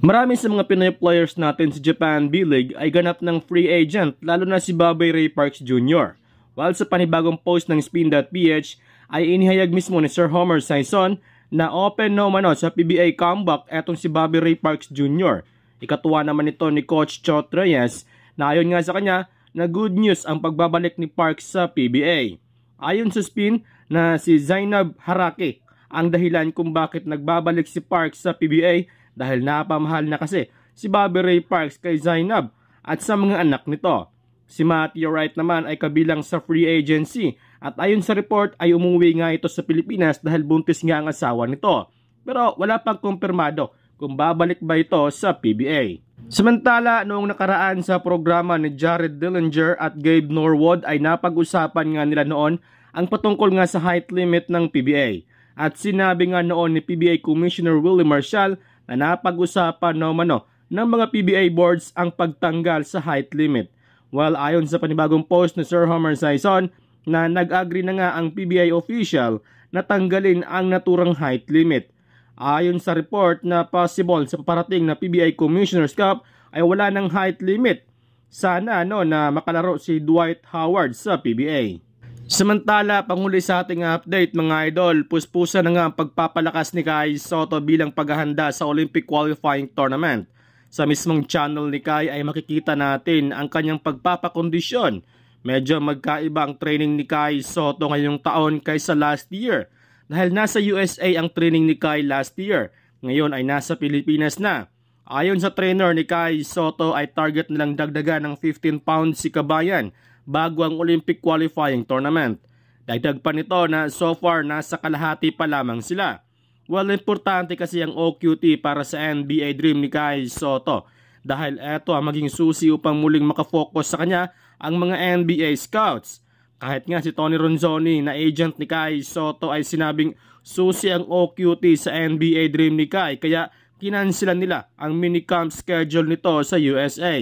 Marami sa mga Pinoy players natin sa Japan B-League ay ganap ng free agent lalo na si Bobby Ray Parks Jr. While sa panibagong post ng Spin.ph ay inihayag mismo ni Sir Homer Saison na open no mano sa PBA comeback etong si Bobby Ray Parks Jr. Ikatuwa naman ito ni Coach Chot Reyes na ayon nga sa kanya na good news ang pagbabalik ni Parks sa PBA. Ayon sa spin na si Zainab Haraki ang dahilan kung bakit nagbabalik si Parks sa PBA dahil napamahal na kasi si Bobby Ray Parks kay Zainab at sa mga anak nito. Si Matthew Wright naman ay kabilang sa free agency at ayon sa report ay umuwi nga ito sa Pilipinas dahil buntis nga ang asawa nito. Pero wala pang kumpirmado kung babalik ba ito sa PBA. Samantala, noong nakaraan sa programa ni Jared Dillinger at Gabe Norwood ay napag-usapan nga nila noon ang patungkol nga sa height limit ng PBA. At sinabi nga noon ni PBA Commissioner Willie Marshall na napag-usapan no mano ng mga PBA boards ang pagtanggal sa height limit. While ayon sa panibagong post ni Sir Homer Sison na nag-agree na nga ang PBA official na tanggalin ang naturang height limit. Ayon sa report na possible sa paparating na PBA Commissioner's Cup ay wala ng height limit. Sana no na makalaro si Dwight Howard sa PBA. Samantala, panguli sa ating update mga idol, puspusan na nga ang pagpapalakas ni Kai Soto bilang paghahanda sa Olympic Qualifying Tournament. Sa mismong channel ni Kai ay makikita natin ang kanyang pagpapakondisyon. Medyo magkaiba ang training ni Kai Soto ngayong taon kaysa last year dahil nasa USA ang training ni Kai last year. Ngayon ay nasa Pilipinas na. Ayon sa trainer ni Kai Soto ay target nilang dagdagan ng 15 pounds si Kabayan bago ang Olympic qualifying tournament. Dagdag pa nito na so far nasa kalahati pa lamang sila. Well, importante kasi ang OQT para sa NBA dream ni Kai Soto dahil ito ang maging susi upang muling makafocus sa kanya ang mga NBA scouts. Kahit nga si Tony Ronzoni na agent ni Kai Soto ay sinabing susi ang OQT sa NBA dream ni Kai kaya kinansilan nila ang minicamp schedule nito sa USA.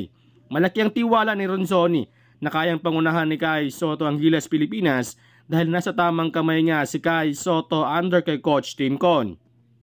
Malaki ang tiwala ni Ronzoni na kayang pangunahan ni Kai Soto ang Gilas Pilipinas dahil nasa tamang kamay niya si Kai Soto under kay Coach Tim Con.